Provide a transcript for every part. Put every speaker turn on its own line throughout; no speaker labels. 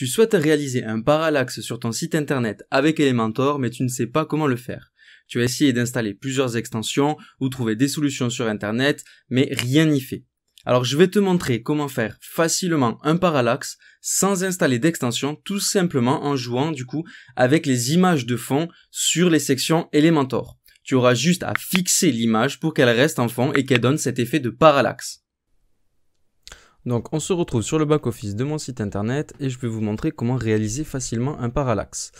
Tu souhaites réaliser un parallaxe sur ton site internet avec Elementor, mais tu ne sais pas comment le faire. Tu as essayé d'installer plusieurs extensions ou trouver des solutions sur internet, mais rien n'y fait. Alors je vais te montrer comment faire facilement un parallaxe sans installer d'extension, tout simplement en jouant du coup avec les images de fond sur les sections Elementor. Tu auras juste à fixer l'image pour qu'elle reste en fond et qu'elle donne cet effet de parallaxe. Donc on se retrouve sur le back-office de mon site internet et je vais vous montrer comment réaliser facilement un parallaxe.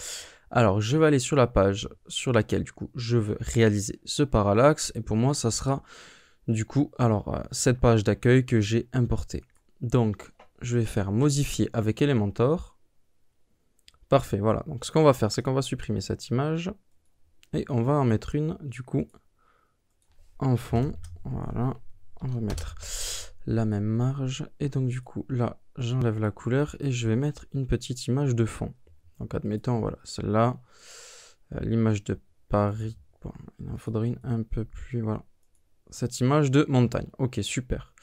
Alors je vais aller sur la page sur laquelle du coup je veux réaliser ce parallaxe et pour moi ça sera du coup alors euh, cette page d'accueil que j'ai importée. Donc je vais faire modifier avec Elementor. Parfait, voilà. Donc ce qu'on va faire, c'est qu'on va supprimer cette image et on va en mettre une du coup en fond. Voilà, on va mettre la même marge. Et donc du coup, là, j'enlève la couleur et je vais mettre une petite image de fond. Donc admettons, voilà, celle-là, euh, l'image de Paris. il en faudrait une un peu plus, voilà. Cette image de montagne. Ok, super.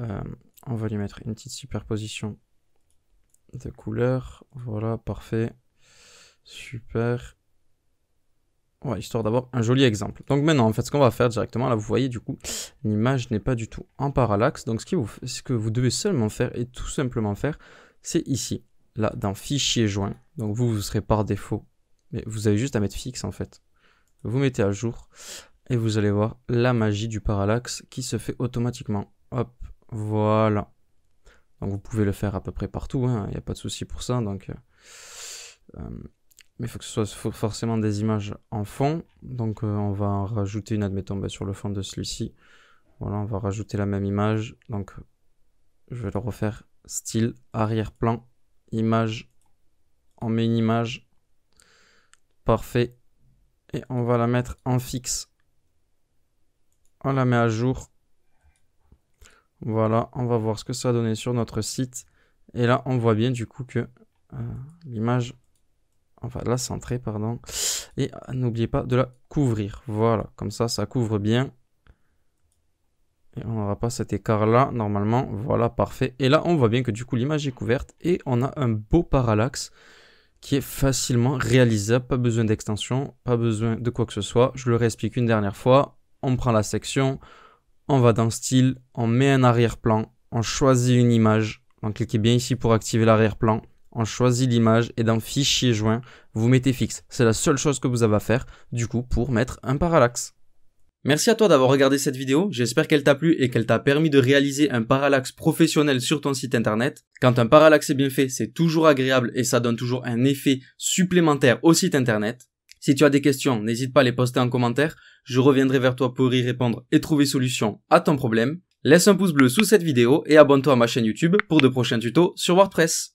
Euh, on va lui mettre une petite superposition de couleurs. Voilà, parfait. Super. Ouais, histoire d'avoir un joli exemple. Donc maintenant, en fait, ce qu'on va faire directement, là, vous voyez, du coup, l'image n'est pas du tout en parallaxe. Donc ce, que vous devez seulement faire et tout simplement faire, c'est ici, là, dans Fichier joint. Donc vous, vous serez par défaut. Mais vous avez juste à mettre fixe, en fait. Vous mettez à jour et vous allez voir la magie du parallaxe qui se fait automatiquement. Hop, voilà. Donc vous pouvez le faire à peu près partout, hein. il n'y a pas de souci pour ça. Donc... Euh, euh, mais il faut que ce soit forcément des images en fond. Donc euh, on va rajouter une, admettons, bah, sur le fond de celui-ci. Voilà, on va rajouter la même image. Donc je vais le refaire style, arrière-plan, image, on met une image. Parfait. Et on va la mettre en fixe. On la met à jour. Voilà, on va voir ce que ça a donné sur notre site. Et là, on voit bien du coup que euh, l'image enfin la centrer, pardon. Et ah, n'oubliez pas de la couvrir. Voilà, comme ça, ça couvre bien. Et on n'aura pas cet écart-là, normalement. Voilà, parfait. Et là, on voit bien que du coup, l'image est couverte et on a un beau parallaxe qui est facilement réalisable. Pas besoin d'extension, pas besoin de quoi que ce soit. Je le réexplique une dernière fois. On prend la section, on va dans Style, on met un arrière-plan, on choisit une image. On clique bien ici pour activer l'arrière-plan on choisit l'image et dans fichier joint, vous mettez fixe. C'est la seule chose que vous avez à faire du coup pour mettre un parallaxe. Merci à toi d'avoir regardé cette vidéo, j'espère qu'elle t'a plu et qu'elle t'a permis de réaliser un parallaxe professionnel sur ton site internet. Quand un parallaxe est bien fait, c'est toujours agréable et ça donne toujours un effet supplémentaire au site internet. Si tu as des questions, n'hésite pas à les poster en commentaire, je reviendrai vers toi pour y répondre et trouver solution à ton problème. Laisse un pouce bleu sous cette vidéo et abonne-toi à ma chaîne YouTube pour de prochains tutos sur WordPress.